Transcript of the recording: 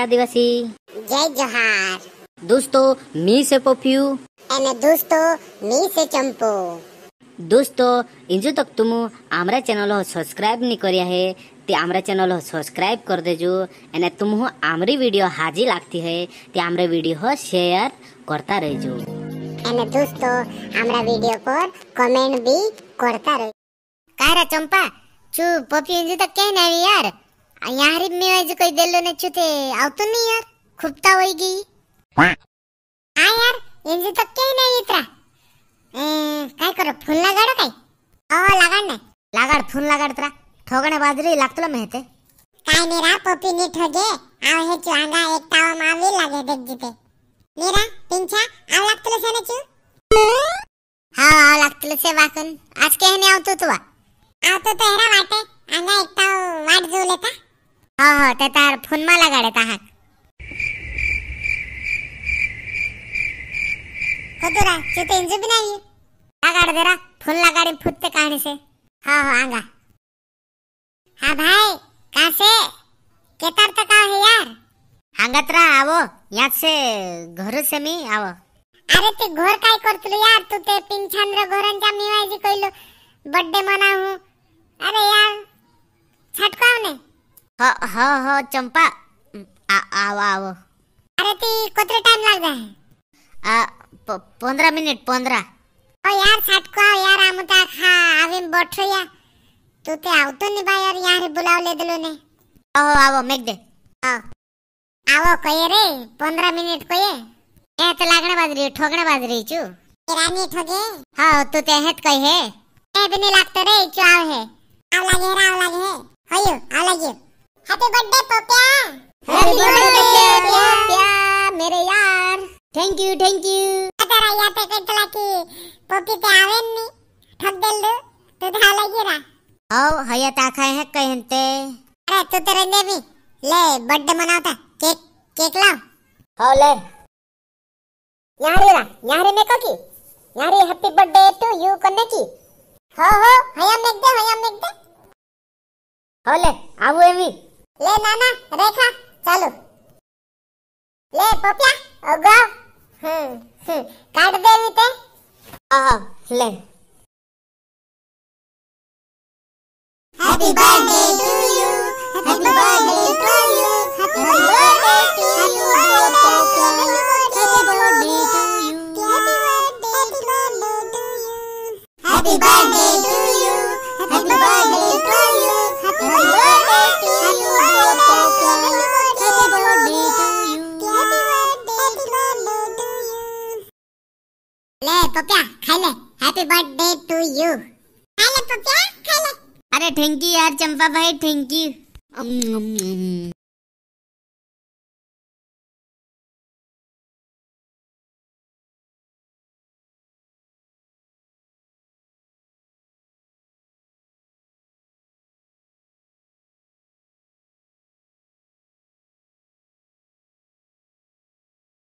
आदिवासी जय जोहार दोस्तों मी से पोपियू दोस्तों मी से चंपो दोस्तों इंजो तक तुम हमारा चैनल सब्सक्राइब नहीं करिया है ते हमारा चैनल सब्सक्राइब कर देजो एने तुम हमारी वीडियो हाजी लगती है ते हमारे वीडियो शेयर करता रहो एने दोस्तों हमारा वीडियो पर कमेंट भी करता रहो कारा चंपा चुप पपी इंजो तक कहना यार यार मेवायचं काही देलो नाही चुते आवतो नाही यार खुपता तावई गी आ यार यांचे तक्के नाही येत रा काय कर फोन लागाड काय अ लागाड नाही लागाड फोन लागाड त्रा ठोगणे बाजरी लागतो ना माहिती काय नेरा पपी नी ठगे आव हे चांगा एक ताव मावी लागे देख जिते नेरा पिंचा आव लागतो सने चू हा आव लागतो से वाकन आज के ने आवतो तुवा आवतो तो हेरा वाटे अंगा एक ताव वाट जोले का हो हो ते तार फोनमा लगाडे ताहाक कतुरा चुते इंज भी नाही लगाड देरा फोन लगाडी फुटते कहाणी से हो हो आंगा हा भाई कहां से केतार तक का है यार हांगत आवो यात से घर से मी आवो अरे ते घर काय करतलो यार तू ते पिंछांद्र घोरांच्या मिवायची कइलो बर्थडे मनाहू अरे यार छटकाव नाही हो हो हो चंपा आओ आओ अरे ती कितने टाइम लग रहा है आ पंद्रह मिनट पंद्रह ओ यार साठ को आओ यार आमुता खा आवे बैठो या तू ते आओ तो नहीं भाई यार यार बुलाओ ले दिलो ने ओ आओ मेक दे आओ आओ कोई रे पंद्रह मिनट कोई है तो लागने बाद रही ठोकने बाद रही चू रानी ठोगे हाँ तू ते हेत कोई है ए भी नहीं लागतो रे चू आओ है आओ लगे रे आओ लगे है होयो आओ लगे happy birthday Popya happy birthday Popya मेरे यार थैंक यू थैंक यू तेरा या ते कटला की पोपी पे आवेन नी ठग देल दू तू धाला तो गिरा औ हया ताखाय है कहनते अरे तू तेरे तो ने भी ले बर्थडे मनावता केक केक लाव हो ले यार रे यार ने को की यार हैप्पी बर्थडे टू यू करने की हो हो हया मेक दे हया मेक दे हो ले आवो एवी ले नाना रेखा चालू ले पप्या उगो हम्म, हम्म काट देवी ते आहा ले happy birthday to you happy birthday to you happy birthday to you happy birthday to you happy birthday to you happy birthday Papya खा ले हैप्पी बर्थडे टू यू खा ले पप्या खा ले अरे थैंक यू यार चंपा भाई थैंक यू